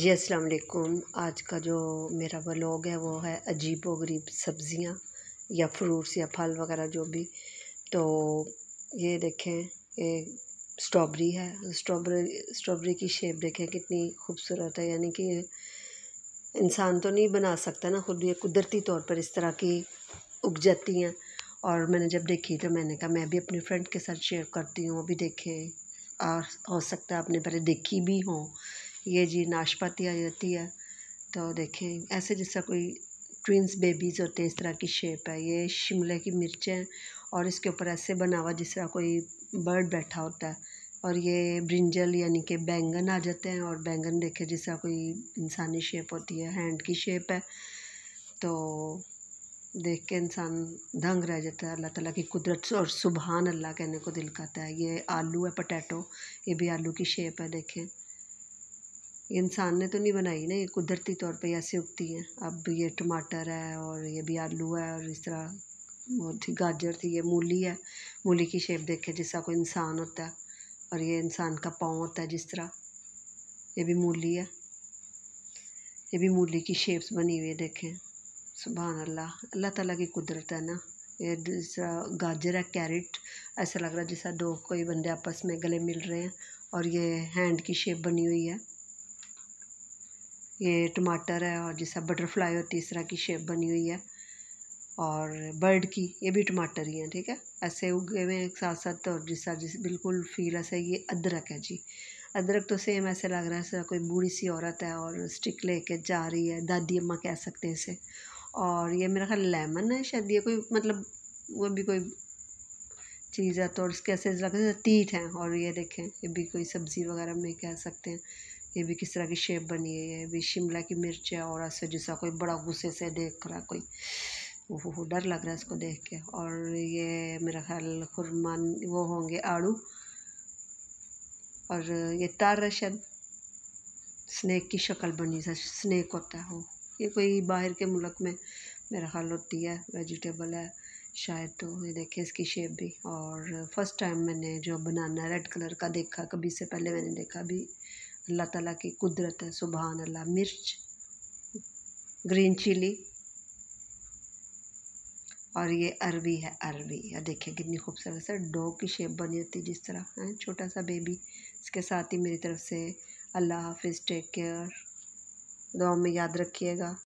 जी अस्सलाम वालेकुम आज का जो मेरा व्लॉग है वो है अजीब व गरीब सब्ज़ियाँ या फ्रूट्स या फल वगैरह जो भी तो ये देखें ये स्ट्रॉबेरी है स्ट्रॉबेरी स्ट्रॉबेरी की शेप देखें कितनी खूबसूरत है यानी कि इंसान तो नहीं बना सकता ना खुद ये कुदरती तौर पर इस तरह की उग जाती हैं और मैंने जब देखी तो मैंने कहा मैं भी अपने फ्रेंड के साथ शेयर करती हूँ वो भी देखें और हो सकता है आपने पहले देखी भी हों ये जी नाशपाती आ जाती है तो देखें ऐसे जैसा कोई ट्विंस बेबीज़ होते हैं इस तरह की शेप है ये शिमला की मिर्च है और इसके ऊपर ऐसे बना हुआ जिस तरह कोई बर्ड बैठा होता है और ये ब्रिंजल यानी कि बैंगन आ जाते हैं और बैंगन देखे जिस तरह कोई इंसानी शेप होती है हैंड की शेप है तो देख के इंसान दंग रह जाता है अल्लाह ताला की कुदरत और सुबहान अल्लाह कहने को दिल करता है ये आलू है पटैटो ये भी आलू की शेप है देखें इंसान ने तो नहीं बनाई ना ये कुदरती तौर पे ऐसे उगती हैं अब ये टमाटर है और ये भी आलू है और इस तरह वो थी गाजर थी ये मूली है मूली की शेप देखे जिसका कोई इंसान होता है और ये इंसान का पाँव होता है जिस तरह ये भी मूली है ये भी मूली की शेप्स बनी हुई है देखें सुबह अल्लाह अल्लाह ताला की कुदरत है ना ये जैसा गाजर है कैरेट ऐसा लग रहा है जैसा दो कोई बंदे आपस में गले मिल रहे हैं और ये हैंड की शेप बनी हुई है ये टमाटर है और जिसका बटरफ्लाई और इस तरह की शेप बनी हुई है और बर्ड की ये भी टमाटर ही हैं ठीक है ऐसे उगे हुए हैं एक साथ साथ और जिस जिस बिल्कुल फील ऐसा ये अदरक है जी अदरक तो सेम ऐसे लग रहा है ऐसा कोई बूढ़ी सी औरत है और स्टिक लेके जा रही है दादी अम्मा कह सकते हैं इसे और ये मेरा ख्याल लेमन है शायद ये कोई मतलब वो भी कोई चीज़ है तो और इसके ऐसे लग रहा है तीट हैं और ये देखें ये भी कोई सब्ज़ी वगैरह में कह सकते हैं ये भी किस तरह की शेप बनी है ये भी शिमला की मिर्च है और ऐसे जैसा कोई बड़ा गुस्से से देख रहा कोई वो डर लग रहा है इसको देख के और ये मेरा ख्याल खुरमान वो होंगे आड़ू और ये तार शायद स्नैक की शक्ल बनी है स्नैक होता है वो ये कोई बाहर के मुल्क में मेरा ख्याल होती है वेजिटेबल है शायद तो ये देखे इसकी शेप भी और फर्स्ट टाइम मैंने जो बनाना रेड कलर का देखा कभी से पहले मैंने देखा अभी अल्लाह ताला की कुदरत है सुबहान अल्लाह मिर्च ग्रीन चिली और ये अरबी है अरबी या देखिए कितनी खूबसूरत है डॉग की शेप बनी होती है जिस तरह है छोटा सा बेबी इसके साथ ही मेरी तरफ से अल्लाह हाफिज़ टेक केयर दुआ में याद रखिएगा